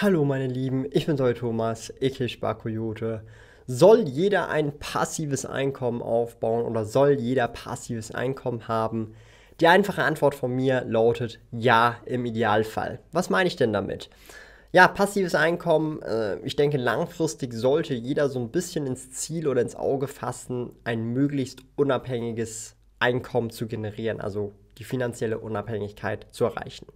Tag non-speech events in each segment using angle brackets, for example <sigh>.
Hallo meine Lieben, ich bin Soy Thomas, Eckel Soll jeder ein passives Einkommen aufbauen oder soll jeder passives Einkommen haben? Die einfache Antwort von mir lautet ja im Idealfall. Was meine ich denn damit? Ja, passives Einkommen, äh, ich denke langfristig sollte jeder so ein bisschen ins Ziel oder ins Auge fassen, ein möglichst unabhängiges Einkommen zu generieren, also die finanzielle Unabhängigkeit zu erreichen.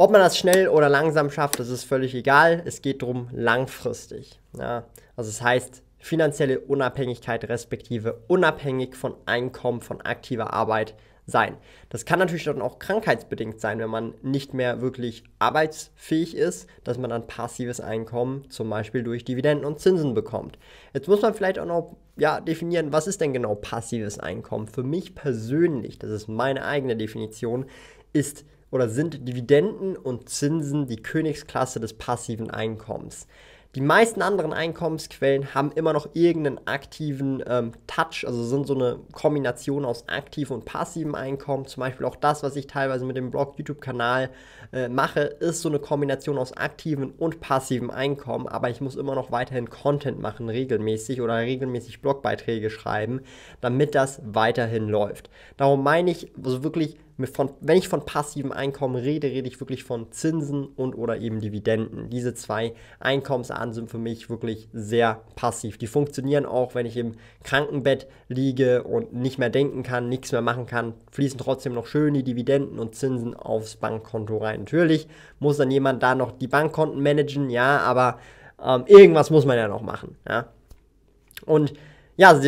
Ob man das schnell oder langsam schafft, das ist völlig egal. Es geht darum, langfristig. Ja, also das heißt, finanzielle Unabhängigkeit respektive unabhängig von Einkommen, von aktiver Arbeit sein. Das kann natürlich dann auch krankheitsbedingt sein, wenn man nicht mehr wirklich arbeitsfähig ist, dass man dann passives Einkommen zum Beispiel durch Dividenden und Zinsen bekommt. Jetzt muss man vielleicht auch noch ja, definieren, was ist denn genau passives Einkommen? Für mich persönlich, das ist meine eigene Definition, ist oder sind Dividenden und Zinsen die Königsklasse des passiven Einkommens. Die meisten anderen Einkommensquellen haben immer noch irgendeinen aktiven ähm, Touch, also sind so eine Kombination aus aktivem und passivem Einkommen. Zum Beispiel auch das, was ich teilweise mit dem Blog, YouTube-Kanal äh, mache, ist so eine Kombination aus aktivem und passivem Einkommen. Aber ich muss immer noch weiterhin Content machen, regelmäßig oder regelmäßig Blogbeiträge schreiben, damit das weiterhin läuft. Darum meine ich, also wirklich von, wenn ich von passivem Einkommen rede, rede ich wirklich von Zinsen und oder eben Dividenden. Diese zwei Einkommensarten sind für mich wirklich sehr passiv. Die funktionieren auch, wenn ich im Krankenbett liege und nicht mehr denken kann, nichts mehr machen kann, fließen trotzdem noch schön die Dividenden und Zinsen aufs Bankkonto rein. Natürlich muss dann jemand da noch die Bankkonten managen, ja, aber ähm, irgendwas muss man ja noch machen. Ja. Und ja,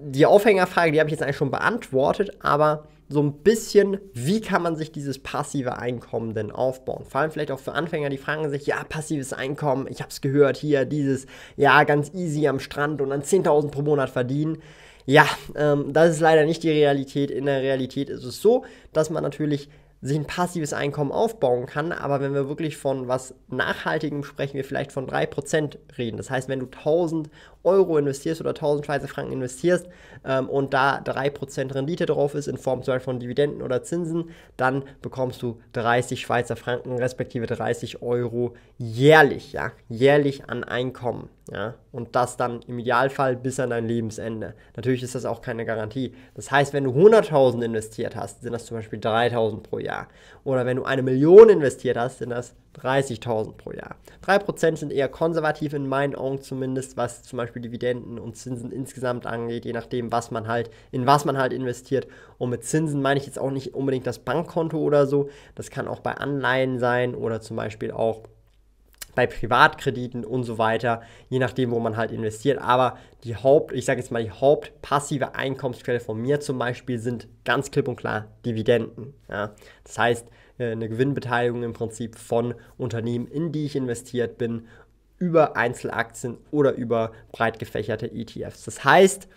die Aufhängerfrage, die habe ich jetzt eigentlich schon beantwortet, aber so ein bisschen, wie kann man sich dieses passive Einkommen denn aufbauen? Vor allem vielleicht auch für Anfänger, die fragen sich, ja, passives Einkommen, ich habe es gehört hier, dieses, ja, ganz easy am Strand und dann 10.000 pro Monat verdienen. Ja, ähm, das ist leider nicht die Realität. In der Realität ist es so, dass man natürlich sich ein passives Einkommen aufbauen kann, aber wenn wir wirklich von was Nachhaltigem sprechen, wir vielleicht von 3% reden. Das heißt, wenn du 1000 Euro investierst oder 1000 Schweizer Franken investierst ähm, und da 3% Rendite drauf ist in Form von Dividenden oder Zinsen, dann bekommst du 30 Schweizer Franken respektive 30 Euro jährlich, ja, jährlich an Einkommen, ja, und das dann im Idealfall bis an dein Lebensende. Natürlich ist das auch keine Garantie. Das heißt, wenn du 100.000 investiert hast, sind das zum Beispiel 3.000 pro Jahr. Oder wenn du eine Million investiert hast, sind das 30.000 pro Jahr. 3% sind eher konservativ in meinen Augen zumindest, was zum Beispiel Dividenden und Zinsen insgesamt angeht, je nachdem, was man halt, in was man halt investiert. Und mit Zinsen meine ich jetzt auch nicht unbedingt das Bankkonto oder so. Das kann auch bei Anleihen sein oder zum Beispiel auch bei Privatkrediten und so weiter, je nachdem, wo man halt investiert. Aber die Haupt, ich sage jetzt mal, die Hauptpassive Einkommensquelle von mir zum Beispiel sind ganz klipp und klar Dividenden. Ja? Das heißt, äh, eine Gewinnbeteiligung im Prinzip von Unternehmen, in die ich investiert bin, über Einzelaktien oder über breit gefächerte ETFs. Das heißt,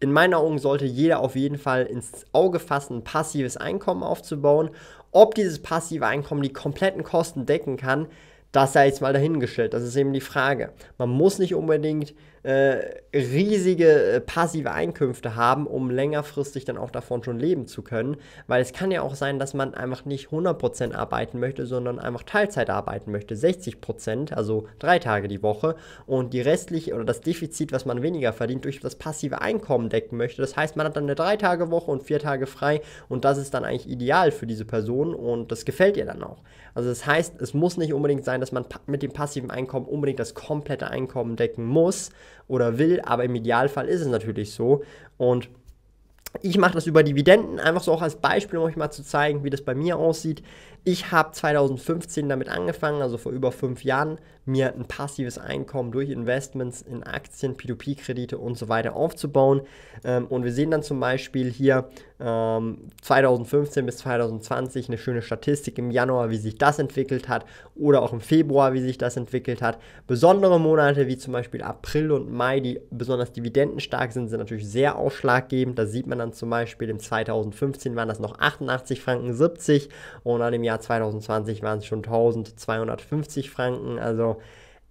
in meinen Augen sollte jeder auf jeden Fall ins Auge fassen, ein passives Einkommen aufzubauen. Ob dieses passive Einkommen die kompletten Kosten decken kann, das sei jetzt mal dahingestellt. Das ist eben die Frage. Man muss nicht unbedingt äh, riesige äh, passive Einkünfte haben, um längerfristig dann auch davon schon leben zu können. Weil es kann ja auch sein, dass man einfach nicht 100% arbeiten möchte, sondern einfach Teilzeit arbeiten möchte, 60%, also drei Tage die Woche und die restliche oder das Defizit, was man weniger verdient, durch das passive Einkommen decken möchte. Das heißt, man hat dann eine drei Tage Woche und vier Tage frei und das ist dann eigentlich ideal für diese Person und das gefällt ihr dann auch. Also das heißt, es muss nicht unbedingt sein, dass man mit dem passiven Einkommen unbedingt das komplette Einkommen decken muss, oder will, aber im Idealfall ist es natürlich so. Und ich mache das über Dividenden, einfach so auch als Beispiel, um euch mal zu zeigen, wie das bei mir aussieht. Ich habe 2015 damit angefangen, also vor über fünf Jahren, mir ein passives Einkommen durch Investments in Aktien, P2P-Kredite und so weiter aufzubauen. Ähm, und wir sehen dann zum Beispiel hier ähm, 2015 bis 2020 eine schöne Statistik im Januar, wie sich das entwickelt hat oder auch im Februar, wie sich das entwickelt hat. Besondere Monate wie zum Beispiel April und Mai, die besonders dividendenstark sind, sind natürlich sehr ausschlaggebend. Da sieht man dann zum Beispiel im 2015 waren das noch 88 Franken 70 und an dem Jahr 2020 waren es schon 1250 Franken. Also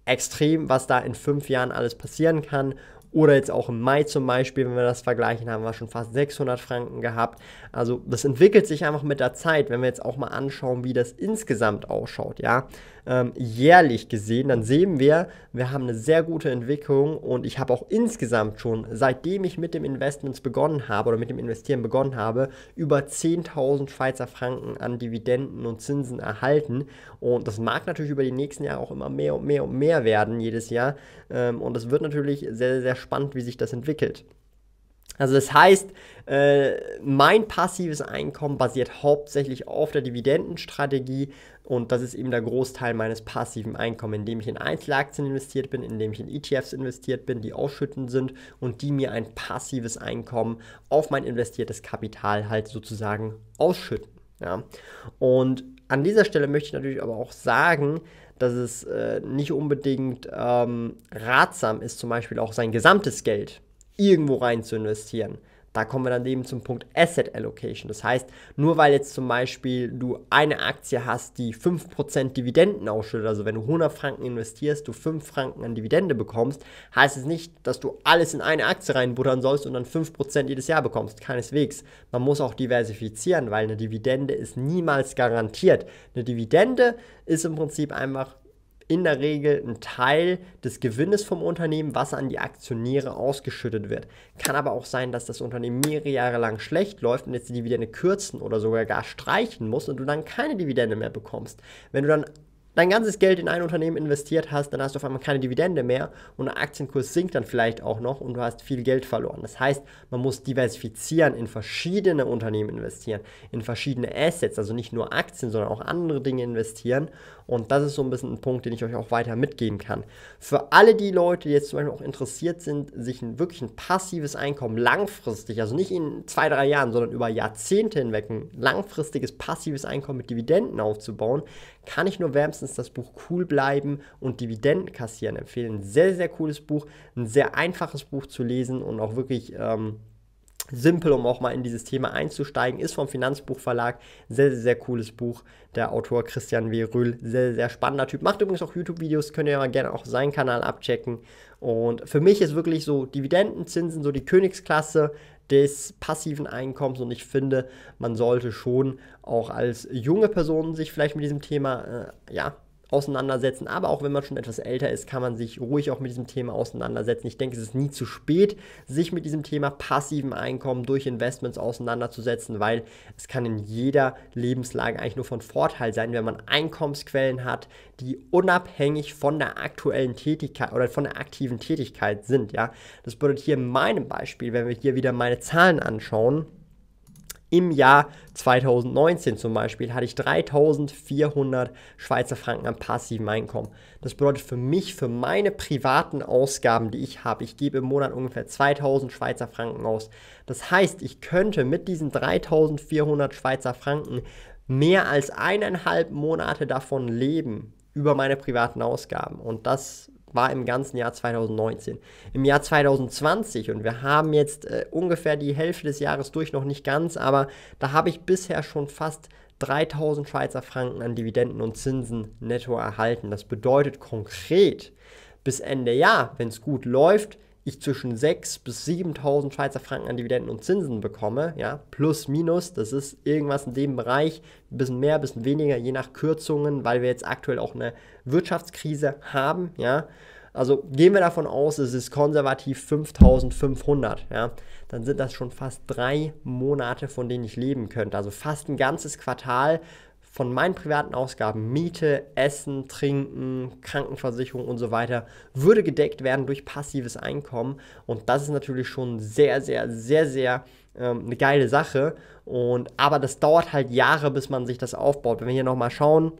extrem, was da in fünf Jahren alles passieren kann. Oder jetzt auch im Mai zum Beispiel, wenn wir das vergleichen, haben wir schon fast 600 Franken gehabt. Also das entwickelt sich einfach mit der Zeit, wenn wir jetzt auch mal anschauen, wie das insgesamt ausschaut, ja ähm, jährlich gesehen, dann sehen wir, wir haben eine sehr gute Entwicklung und ich habe auch insgesamt schon, seitdem ich mit dem Investments begonnen habe oder mit dem Investieren begonnen habe, über 10.000 Schweizer Franken an Dividenden und Zinsen erhalten. Und das mag natürlich über die nächsten Jahre auch immer mehr und mehr und mehr werden jedes Jahr. Ähm, und es wird natürlich sehr, sehr spannend, wie sich das entwickelt. Also das heißt, äh, mein passives Einkommen basiert hauptsächlich auf der Dividendenstrategie und das ist eben der Großteil meines passiven Einkommens, indem ich in Einzelaktien investiert bin, indem ich in ETFs investiert bin, die ausschüttend sind und die mir ein passives Einkommen auf mein investiertes Kapital halt sozusagen ausschütten. Ja. Und an dieser Stelle möchte ich natürlich aber auch sagen, dass es äh, nicht unbedingt ähm, ratsam ist, zum Beispiel auch sein gesamtes Geld irgendwo rein zu investieren. Da kommen wir dann eben zum Punkt Asset Allocation. Das heißt, nur weil jetzt zum Beispiel du eine Aktie hast, die 5% Dividenden ausschüttet, also wenn du 100 Franken investierst, du 5 Franken an Dividende bekommst, heißt es nicht, dass du alles in eine Aktie reinbuttern sollst und dann 5% jedes Jahr bekommst. Keineswegs. Man muss auch diversifizieren, weil eine Dividende ist niemals garantiert. Eine Dividende ist im Prinzip einfach in der Regel ein Teil des Gewinnes vom Unternehmen, was an die Aktionäre ausgeschüttet wird. Kann aber auch sein, dass das Unternehmen mehrere Jahre lang schlecht läuft und jetzt die Dividende kürzen oder sogar gar streichen muss und du dann keine Dividende mehr bekommst. Wenn du dann dein ganzes Geld in ein Unternehmen investiert hast, dann hast du auf einmal keine Dividende mehr und der Aktienkurs sinkt dann vielleicht auch noch und du hast viel Geld verloren. Das heißt, man muss diversifizieren, in verschiedene Unternehmen investieren, in verschiedene Assets, also nicht nur Aktien, sondern auch andere Dinge investieren und das ist so ein bisschen ein Punkt, den ich euch auch weiter mitgeben kann. Für alle die Leute, die jetzt zum Beispiel auch interessiert sind, sich ein, wirklich ein passives Einkommen langfristig, also nicht in zwei, drei Jahren, sondern über Jahrzehnte hinweg ein langfristiges passives Einkommen mit Dividenden aufzubauen, kann ich nur wärmstens das Buch Cool bleiben und Dividenden kassieren empfehlen. Ein sehr, sehr cooles Buch, ein sehr einfaches Buch zu lesen und auch wirklich ähm, simpel, um auch mal in dieses Thema einzusteigen. Ist vom Finanzbuchverlag. Sehr, sehr, sehr cooles Buch. Der Autor Christian W. Rühl, sehr, sehr spannender Typ. Macht übrigens auch YouTube-Videos, könnt ihr ja mal gerne auch seinen Kanal abchecken. Und für mich ist wirklich so Dividendenzinsen so die Königsklasse des passiven Einkommens und ich finde, man sollte schon auch als junge Person sich vielleicht mit diesem Thema äh, ja, auseinandersetzen. Aber auch wenn man schon etwas älter ist, kann man sich ruhig auch mit diesem Thema auseinandersetzen. Ich denke, es ist nie zu spät, sich mit diesem Thema passiven Einkommen durch Investments auseinanderzusetzen, weil es kann in jeder Lebenslage eigentlich nur von Vorteil sein, wenn man Einkommensquellen hat, die unabhängig von der aktuellen Tätigkeit oder von der aktiven Tätigkeit sind. Ja? Das bedeutet hier in meinem Beispiel, wenn wir hier wieder meine Zahlen anschauen, im Jahr 2019 zum Beispiel hatte ich 3400 Schweizer Franken am passiven Einkommen. Das bedeutet für mich, für meine privaten Ausgaben, die ich habe, ich gebe im Monat ungefähr 2000 Schweizer Franken aus. Das heißt, ich könnte mit diesen 3400 Schweizer Franken mehr als eineinhalb Monate davon leben über meine privaten Ausgaben. Und das war im ganzen Jahr 2019. Im Jahr 2020, und wir haben jetzt äh, ungefähr die Hälfte des Jahres durch, noch nicht ganz, aber da habe ich bisher schon fast 3000 Schweizer Franken an Dividenden und Zinsen netto erhalten. Das bedeutet konkret, bis Ende Jahr, wenn es gut läuft, ich zwischen 6.000 bis 7.000 Schweizer Franken an Dividenden und Zinsen bekomme, ja, plus minus, das ist irgendwas in dem Bereich, ein bisschen mehr, ein bisschen weniger, je nach Kürzungen, weil wir jetzt aktuell auch eine Wirtschaftskrise haben, ja. Also gehen wir davon aus, es ist konservativ 5500, ja, dann sind das schon fast drei Monate, von denen ich leben könnte. Also fast ein ganzes Quartal, von meinen privaten Ausgaben, Miete, Essen, Trinken, Krankenversicherung und so weiter, würde gedeckt werden durch passives Einkommen. Und das ist natürlich schon sehr, sehr, sehr, sehr ähm, eine geile Sache. Und, aber das dauert halt Jahre, bis man sich das aufbaut. Wenn wir hier nochmal schauen,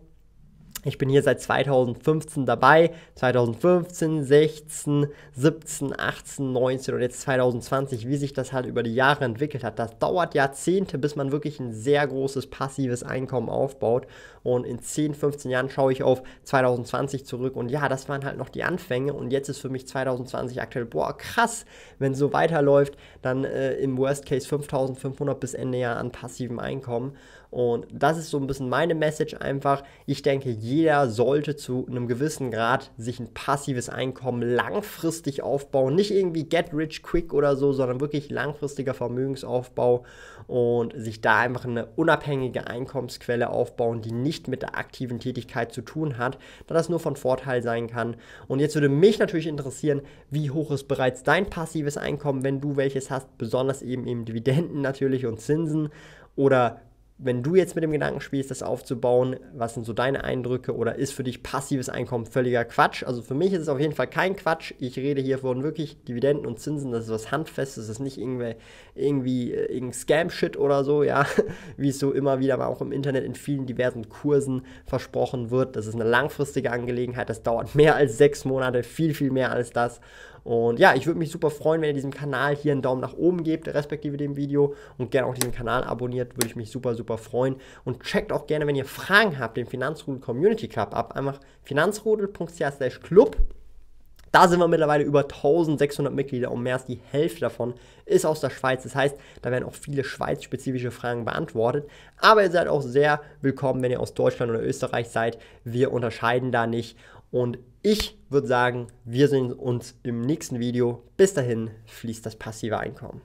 ich bin hier seit 2015 dabei. 2015, 16, 17, 18, 19 und jetzt 2020, wie sich das halt über die Jahre entwickelt hat. Das dauert Jahrzehnte, bis man wirklich ein sehr großes passives Einkommen aufbaut. Und in 10, 15 Jahren schaue ich auf 2020 zurück. Und ja, das waren halt noch die Anfänge. Und jetzt ist für mich 2020 aktuell, boah, krass, wenn es so weiterläuft, dann äh, im Worst Case 5500 bis Ende Jahr an passivem Einkommen. Und das ist so ein bisschen meine Message einfach. Ich denke, jeder sollte zu einem gewissen Grad sich ein passives Einkommen langfristig aufbauen. Nicht irgendwie get rich quick oder so, sondern wirklich langfristiger Vermögensaufbau und sich da einfach eine unabhängige Einkommensquelle aufbauen, die nicht mit der aktiven Tätigkeit zu tun hat, da das nur von Vorteil sein kann. Und jetzt würde mich natürlich interessieren, wie hoch ist bereits dein passives Einkommen, wenn du welches hast, besonders eben eben Dividenden natürlich und Zinsen oder wenn du jetzt mit dem Gedanken spielst, das aufzubauen, was sind so deine Eindrücke oder ist für dich passives Einkommen völliger Quatsch? Also für mich ist es auf jeden Fall kein Quatsch. Ich rede hier von wirklich Dividenden und Zinsen, das ist was Handfestes, das ist nicht irgendwie, irgendwie äh, irgendein Scam-Shit oder so, ja, <laughs> wie es so immer wieder mal auch im Internet in vielen diversen Kursen versprochen wird. Das ist eine langfristige Angelegenheit, das dauert mehr als sechs Monate, viel, viel mehr als das. Und ja, ich würde mich super freuen, wenn ihr diesem Kanal hier einen Daumen nach oben gebt, respektive dem Video und gerne auch diesen Kanal abonniert, würde ich mich super, super freuen. Und checkt auch gerne, wenn ihr Fragen habt, den Finanzrudel Community Club ab. Einfach finanzrudel.ch club. Da sind wir mittlerweile über 1600 Mitglieder und mehr als die Hälfte davon ist aus der Schweiz. Das heißt, da werden auch viele schweizspezifische Fragen beantwortet. Aber ihr seid auch sehr willkommen, wenn ihr aus Deutschland oder Österreich seid. Wir unterscheiden da nicht. Und ich würde sagen, wir sehen uns im nächsten Video. Bis dahin fließt das passive Einkommen.